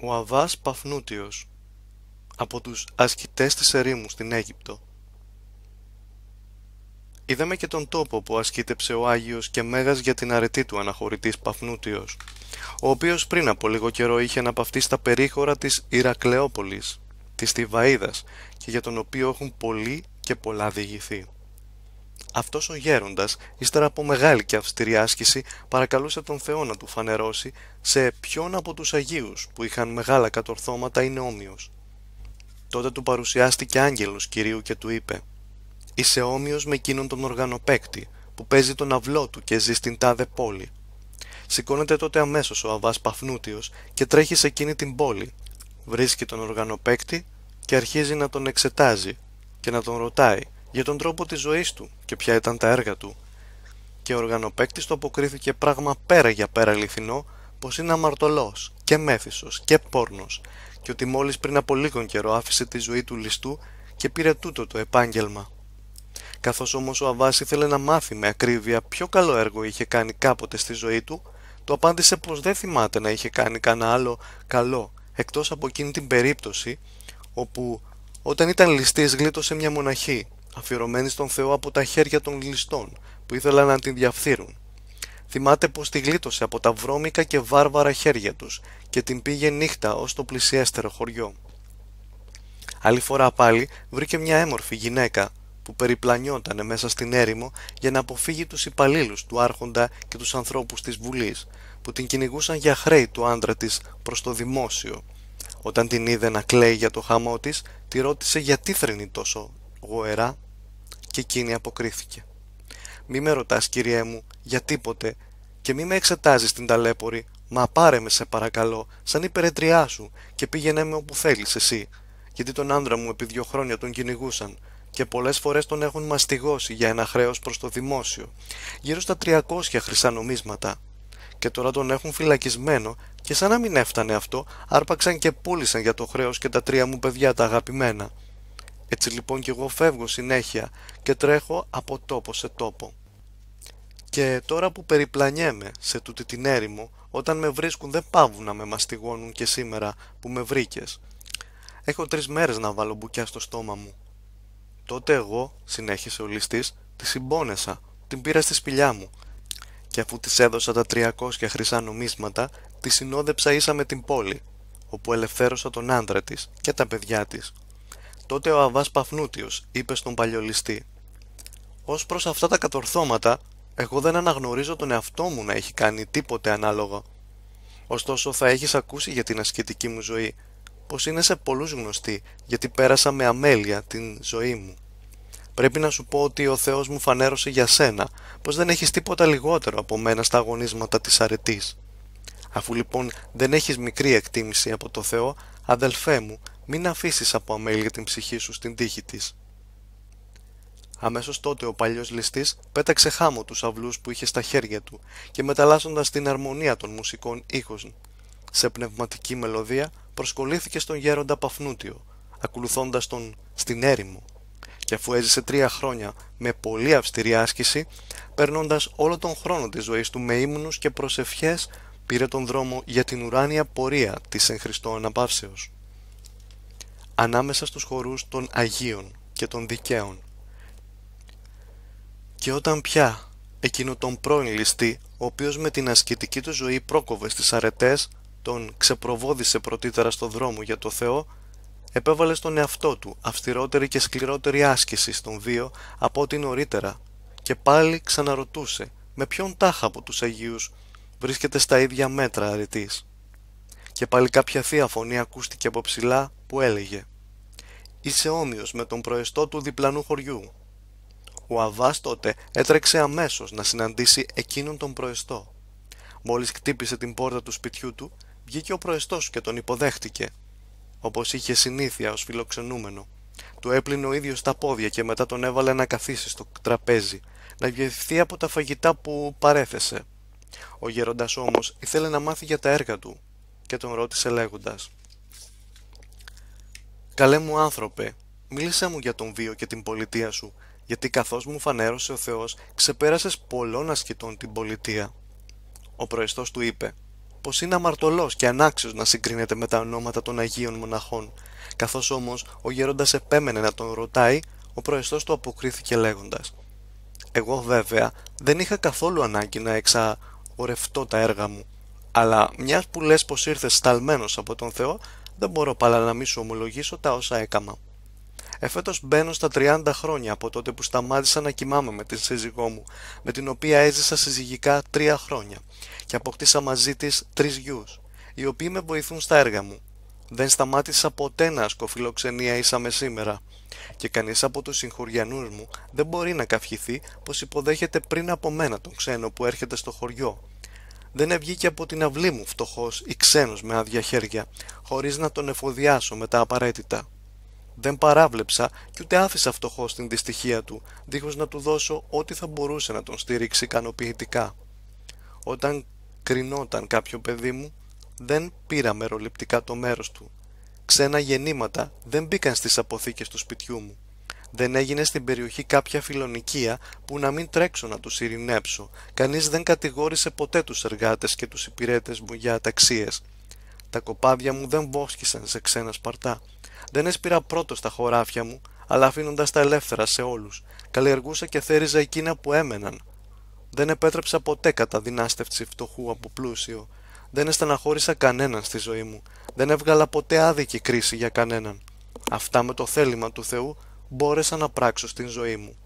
ο Αβάς Παφνούτιος από τους ασκητές της ερήμου στην Αίγυπτο. Είδαμε και τον τόπο που ασκήτεψε ο Άγιος και Μέγας για την αρετή του αναχωρητής Παφνούτιος, ο οποίος πριν από λίγο καιρό είχε αναπαυτεί στα περίχωρα της Ηρακλεόπολης, της Τιβαΐδας και για τον οποίο έχουν πολλοί και πολλά διηγηθεί. Αυτός ο γέροντας, ύστερα από μεγάλη και αυστηρή άσκηση, παρακαλούσε τον Θεό να του φανερώσει σε ποιον από τους Αγίους που είχαν μεγάλα κατορθώματα είναι όμοιος. Τότε του παρουσιάστηκε άγγελος Κυρίου και του είπε «Είσαι όμοιος με εκείνον τον οργανοπέκτη που παίζει τον αυλό του και ζει στην τάδε πόλη». Σηκώνεται τότε αμέσως ο Αβάς Παφνούτιος και τρέχει σε εκείνη την πόλη. Βρίσκει τον οργανοπέκτη και αρχίζει να τον εξετάζει και να τον ρωτάει για τον τρόπο της ζωής του και ποια ήταν τα έργα του και ο οργανοπαίκτης του αποκρίθηκε πράγμα πέρα για πέρα αληθινό πως είναι αμαρτωλός και μέθυσος και πόρνος και ότι μόλις πριν από λίγον καιρό άφησε τη ζωή του ληστού και πήρε τούτο το επάγγελμα. Καθώς όμως ο Αβάς ήθελε να μάθει με ακρίβεια ποιο καλό έργο είχε κάνει κάποτε στη ζωή του, το απάντησε πως δεν θυμάται να είχε κάνει κανένα άλλο καλό, εκτός από εκείνη την περίπτωση όπου όταν ήταν ληστής γλίτωσε μια μοναχή αφιερωμένη στον Θεό από τα χέρια των ληστών που ήθελαν να την διαφθείρουν. Θυμάται πως τη γλίτωσε από τα βρώμικα και βάρβαρα χέρια τους και την πήγε νύχτα ως το πλησιέστερο χωριό. Άλλη φορά πάλι βρήκε μια έμορφη γυναίκα που περιπλανιότανε μέσα στην έρημο για να αποφύγει τους υπαλλήλους του άρχοντα και τους ανθρώπους της Βουλής που την κυνηγούσαν για χρέη του άντρα της προς το δημόσιο. Όταν την είδε να κλαίει για το χαμό της, τη ρώτησε γιατί θρυνεί τόσο γοερά και εκείνη αποκρίθηκε. Μη με ρωτάς κυριέ μου για τίποτε και μη με εξετάζεις την ταλέπορη, μα πάρε με σε παρακαλώ σαν υπερετριά σου και πήγαινε με όπου θέλεις εσύ, γιατί τον άντρα μου επί δύο χρόνια τον κυνηγούσαν και πολλές φορές τον έχουν μαστιγώσει για ένα χρέος προς το δημόσιο, γύρω στα 300 χρυσά νομίσματα. Και τώρα τον έχουν φυλακισμένο και σαν να μην έφτανε αυτό, άρπαξαν και πούλησαν για το χρέος και τα τρία μου παιδιά τα αγαπημένα. Έτσι λοιπόν και εγώ φεύγω συνέχεια και τρέχω από τόπο σε τόπο. Και τώρα που περιπλανιέμαι σε τούτη την έρημο, όταν με βρίσκουν δεν πάβουν να με μαστιγώνουν και σήμερα που με βρήκες. Έχω τρεις μέρες να βάλω μπουκιά στο στόμα μου. Τότε εγώ, συνέχισε ο ληστής, τη συμπόνεσα, την πήρα στη σπηλιά μου. Και αφού της έδωσα τα 300 χρυσά νομίσματα, τη συνόδεψα ίσα με την πόλη, όπου ελευθέρωσα τον άντρα της και τα παιδιά της, Τότε ο Αβάς Παφνούτιος είπε στον παλιολιστή «Ως προς αυτά τα κατορθώματα, εγώ δεν αναγνωρίζω τον εαυτό μου να έχει κάνει τίποτε ανάλογο. Ωστόσο θα έχεις ακούσει για την ασκητική μου ζωή, πως είναι σε πολλούς γνωστή, γιατί πέρασα με αμέλεια την ζωή μου. Πρέπει να σου πω ότι ο Θεός μου φανέρωσε για σένα, πως δεν έχεις τίποτα λιγότερο από μένα στα αγωνίσματα της αρετής. Αφού λοιπόν δεν έχεις μικρή εκτίμηση από το Θεό, αδελφέ μου, μην αφήσεις από αμέλεια την ψυχή σου στην τύχη της. Αμέσως τότε ο παλιός ληστής πέταξε χάμω τους αυλούς που είχε στα χέρια του και μεταλλάσσοντας την αρμονία των μουσικών ήχων. Σε πνευματική μελωδία προσκολήθηκε στον γέροντα Παφνούτιο, ακολουθώντας τον στην έρημο και αφού έζησε τρία χρόνια με πολύ αυστηρή άσκηση, περνώντας όλο τον χρόνο της ζωής του με ύμνους και προσευχές, πήρε τον δρόμο για την ουράνια πορεία της εν Χριστώ ανάμεσα στους χορούς των Αγίων και των Δικαίων. Και όταν πια εκείνο τον πρώην ληστή, ο οποίος με την ασκητική του ζωή πρόκοβε στις αρετές, τον ξεπροβόδισε πρωτήτερα στο δρόμο για το Θεό, επέβαλε στον εαυτό του αυστηρότερη και σκληρότερη άσκηση στον βίο από ό,τι νωρίτερα και πάλι ξαναρωτούσε με ποιον τάχα από τους Αγίους βρίσκεται στα ίδια μέτρα αρετής και πάλι κάποια θεία φωνή ακούστηκε από ψηλά που έλεγε «Είσαι όμοιος με τον προεστό του διπλανού χωριού». Ο Αβάς τότε έτρεξε αμέσως να συναντήσει εκείνον τον προεστό. Μόλις χτύπησε την πόρτα του σπιτιού του, βγήκε ο προεστός και τον υποδέχτηκε. Όπως είχε συνήθεια ως φιλοξενούμενο. Του έπλυνε ο ίδιος τα πόδια και μετά τον έβαλε να καθίσει στο τραπέζι, να βιευθεί από τα φαγητά που παρέθεσε. Ο γέροντας όμως ήθελε να μάθει για τα έργα του και τον ρώτησε λέγοντας «Καλέ μου άνθρωπε, μίλησέ μου για τον βίο και την πολιτεία σου, γιατί καθώς μου φανέρωσε ο Θεός, ξεπέρασες πολλών ασκητών την πολιτεία». Ο προεστός του είπε πως είναι αμαρτωλός και ανάξιος να συγκρίνεται με τα ονόματα των Αγίων Μοναχών. Καθώς όμως ο γέροντας επέμενε να τον ρωτάει, ο προεστός του αποκρίθηκε λέγοντας «Εγώ βέβαια δεν είχα καθόλου ανάγκη να εξαορευτώ τα έργα μου, αλλά μιας που λες πως ήρθες σταλμένος από τον Θεό, δεν μπορώ παρά να μη σου ομολογήσω τα όσα έκαμα. Εφέτος μπαίνω στα 30 χρόνια από τότε που σταμάτησα να κοιμάμαι με την σύζυγό μου, με την οποία έζησα συζυγικά 3 χρόνια και αποκτήσα μαζί της 3 γιους, οι οποίοι με βοηθούν στα έργα μου. Δεν σταμάτησα ποτέ να ασκώ φιλοξενία ίσα με σήμερα. Και κανείς από τους συγχωριανούς μου δεν μπορεί να καυχηθεί πως υποδέχεται πριν από μένα τον ξένο που έρχεται στο χωριό, δεν βγήκε από την αυλή μου φτωχός ή ξένος με άδεια χέρια, χωρίς να τον εφοδιάσω με τα απαραίτητα. Δεν παράβλεψα και ούτε άφησα φτωχός την δυστυχία του, δίχως να του δώσω ό,τι θα μπορούσε να τον στηρίξει ικανοποιητικά. Όταν κρινόταν κάποιο παιδί μου, δεν πήρα μεροληπτικά το μέρος του. Ξένα γεννήματα δεν μπήκαν στις αποθήκες του σπιτιού μου. Δεν έγινε στην περιοχή κάποια φιλονικία που να μην τρέξω να τους ειρηνέψω. Κανείς δεν κατηγόρησε ποτέ τους εργάτες και τους υπηρέτες μου για αταξίες. Τα κοπάδια μου δεν βόσκησαν σε ξένα σπαρτά. Δεν έσπηρα πρώτο στα χωράφια μου, αλλά αφήνοντας τα ελεύθερα σε όλους. Καλλιεργούσα και θέριζα εκείνα που έμεναν. Δεν επέτρεψα ποτέ κατά δυνάστευση φτωχού από πλούσιο. Δεν αισθαναχώρησα κανέναν στη ζωή μου. Δεν έβγαλα ποτέ άδικη κρίση για κανέναν. Αυτά με το θέλημα του Θεού μπόρεσα να πράξω στην ζωή μου.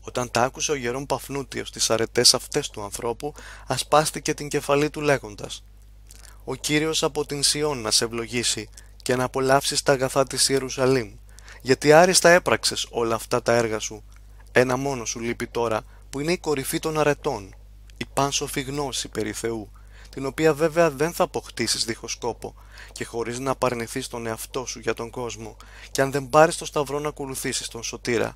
Όταν τα άκουσε ο γερόν Παφνούτιος τις αρετές αυτές του ανθρώπου, ασπάστηκε την κεφαλή του λέγοντας «Ο Κύριος από την Σιών να σε ευλογήσει και να απολαύσεις τα αγαθά της Ιερουσαλήμ, γιατί άριστα έπραξες όλα αυτά τα έργα σου. Ένα μόνο σου λείπει τώρα, που είναι η κορυφή των αρετών, η πάνσοφη γνώση περί Θεού, την οποία βέβαια δεν θα αποκτήσεις δίχως κόπο και χωρίς να απαρνηθείς τον εαυτό σου για τον κόσμο και αν δεν πάρεις το σταυρό να ακολουθήσεις τον σωτήρα.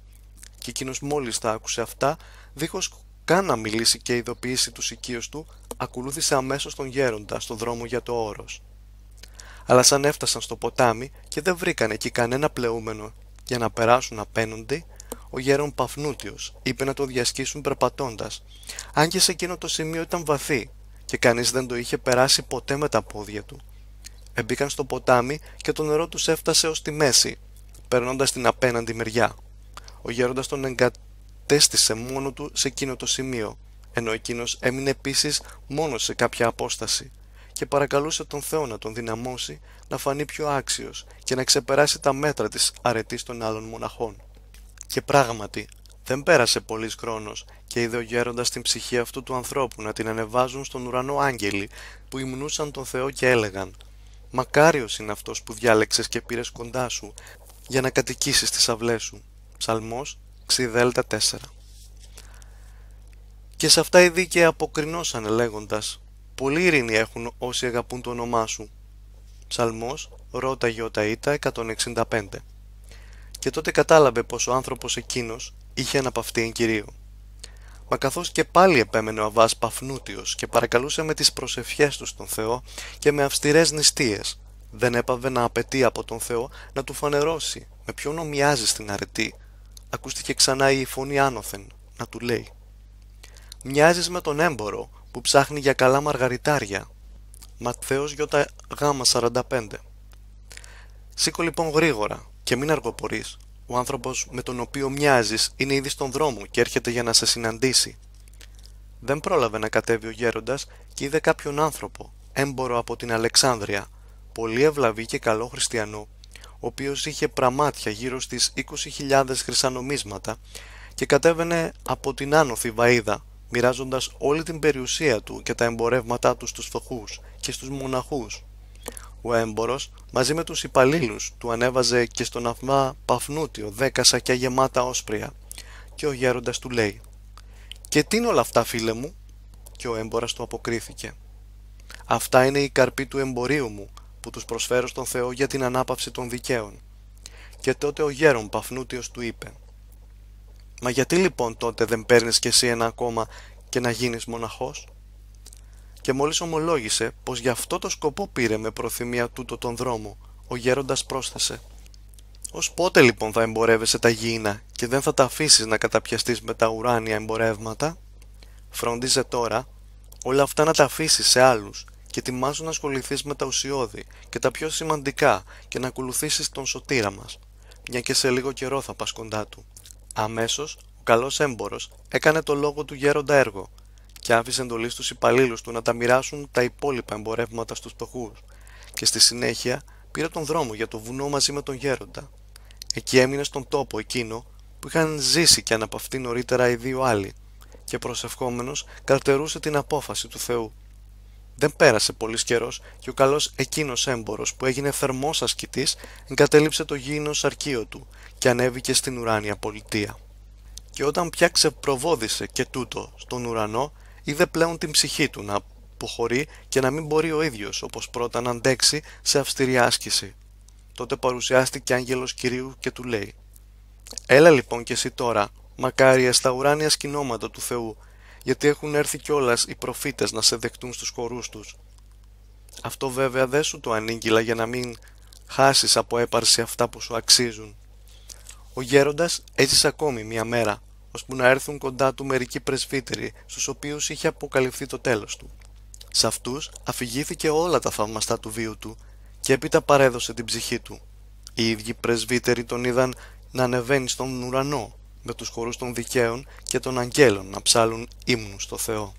Και εκείνος μόλις τα άκουσε αυτά, δίχως καν να μιλήσει και ειδοποιήσει τους οικείους του, ακολούθησε αμέσως τον γέροντα στον δρόμο για το όρος. Αλλά σαν έφτασαν στο ποτάμι και δεν βρήκαν εκεί κανένα πλεούμενο για να περάσουν απέναντι, ο γέρον Παφνούτιος είπε να το διασκήσουν περπατώντας. αν και σε εκείνο το σημείο ήταν βαθύ και κανείς δεν το είχε περάσει ποτέ με τα πόδια του. Εμπήκαν στο ποτάμι και το νερό τους έφτασε ως τη μέση, περνώντας την απέναντι μεριά. Ο γέροντας τον εγκατέστησε μόνο του σε εκείνο το σημείο, ενώ εκείνος έμεινε επίσης μόνο σε κάποια απόσταση και παρακαλούσε τον Θεό να τον δυναμώσει να φανεί πιο άξιος και να ξεπεράσει τα μέτρα της αρετής των άλλων μοναχών. Και πράγματι δεν πέρασε πολλής χρόνος και είδε ο γέροντας την ψυχή αυτού του ανθρώπου να την ανεβάζουν στον ουρανό άγγελοι που υμνούσαν τον Θεό και έλεγαν «Μακάριος είναι αυτός που διάλεξες και πήρες κοντά σου για να κατοικήσεις τις αυλές σου». Ψαλμός 6 4 Και σε αυτά οι δίκαιοι αποκρινώσαν λέγοντας «Πολύ ειρήνη έχουν όσοι αγαπούν το όνομά σου». Ψαλμός Ρώτα Ιωτα 165 και τότε κατάλαβε πως ο άνθρωπος εκείνος είχε ένα εν κυρίω. Μα καθώς και πάλι επέμενε ο Αβάς παφνούτιος και παρακαλούσε με τις προσευχές του στον Θεό και με αυστηρές νηστείες, δεν έπαβε να απαιτεί από τον Θεό να του φανερώσει με ποιον ομοιάζει στην αρετή. Ακούστηκε ξανά η φωνή άνωθεν να του λέει: Μοιάζεις με τον έμπορο που ψάχνει για καλά μαργαριτάρια. Ματθαίος Γιώτα Γ45 Σήκω λοιπόν γρήγορα και μην αργοπορείς. Ο άνθρωπος με τον οποίο μοιάζεις είναι ήδη στον δρόμο και έρχεται για να σε συναντήσει. Δεν πρόλαβε να κατέβει ο γέροντας και είδε κάποιον άνθρωπο, έμπορο από την Αλεξάνδρεια, πολύ ευλαβή και καλό χριστιανό, ο οποίος είχε πραμάτια γύρω στις 20.000 χρυσανομίσματα και κατέβαινε από την άνω βαΐδα, μοιράζοντας όλη την περιουσία του και τα εμπορεύματά του στους φτωχούς και στους μοναχούς. Ο έμπορο μαζί με τους υπαλλήλους του ανέβαζε και στον αυμά παφνούτιο δέκα σακιά γεμάτα όσπρια. Και ο γέροντας του λέει: Και τι είναι όλα αυτά, φίλε μου, και ο έμπορας του αποκρίθηκε. Αυτά είναι οι καρποί του εμπορίου μου, που τους προσφέρω στον Θεό για την ανάπαυση των δικαίων. Και τότε ο γέρον Παφνούτιος του είπε «Μα γιατί λοιπόν τότε δεν παίρνεις κι εσύ ένα ακόμα και να γίνεις μοναχός» και μόλις ομολόγησε πως γι' αυτό το σκοπό πήρε με προθυμία τούτο τον δρόμο, ο γέροντας πρόσθεσε «Ως πότε λοιπόν θα εμπορεύεσαι τα γήινα και δεν θα τα αφήσεις να καταπιαστείς με τα ουράνια εμπορεύματα» Φροντίζε τώρα όλα αυτά να τα αφήσεις σε άλλους και ετοιμάζω να ασχοληθείς με τα ουσιώδη και τα πιο σημαντικά και να ακολουθήσεις τον σωτήρα μας, μια και σε λίγο καιρό θα πας κοντά του. Αμέσως, ο καλός εμπόρο έκανε το λόγο του γέροντα έργο και άφησε εντολή στους υπαλλήλους του να τα μοιράσουν τα υπόλοιπα εμπορεύματα στους φτωχούς και στη συνέχεια πήρε τον δρόμο για το βουνό μαζί με τον γέροντα. Εκεί έμεινε στον τόπο εκείνο που είχαν ζήσει και αν από αυτή νωρίτερα οι δύο άλλοι και προσευχόμενος καρτερούσε την απόφαση του Θεού. Δεν πέρασε πολύς καιρός και ο καλός εκείνος έμπορος που έγινε θερμό ασκητής εγκατέλειψε το γήινο σαρκείο του και ανέβηκε στην ουράνια πολιτεία. Και όταν πια ξεπροβόδησε και τούτο στον ουρανό, είδε πλέον την ψυχή του να αποχωρεί και να μην μπορεί ο ίδιος, όπως πρώτα να αντέξει σε αυστηρή άσκηση. Τότε παρουσιάστηκε άγγελος Κυρίου και του λέει «Έλα λοιπόν και εσύ τώρα, μακάρια στα ουράνια σκηνώματα του Θεού, γιατί έχουν έρθει κιόλας οι προφήτες να σε δεχτούν στους χορούς τους». Αυτό βέβαια δεν σου το ανήγγυλα για να μην χάσεις από έπαρση αυτά που σου αξίζουν. Ο γέροντας έζησε ακόμη μία μέρα ώσπου να έρθουν κοντά του μερικοί πρεσβύτεροι, στους οποίους είχε αποκαλυφθεί το τέλος του. Σε αυτούς αφηγήθηκε όλα τα θαυμαστά του βίου του και έπειτα παρέδωσε την ψυχή του. Οι ίδιοι πρεσβύτεροι τον είδαν να ανεβαίνει στον ουρανό με τους χορούς των δικαίων και των αγγέλων να ψάλουν ύμνους στο Θεό.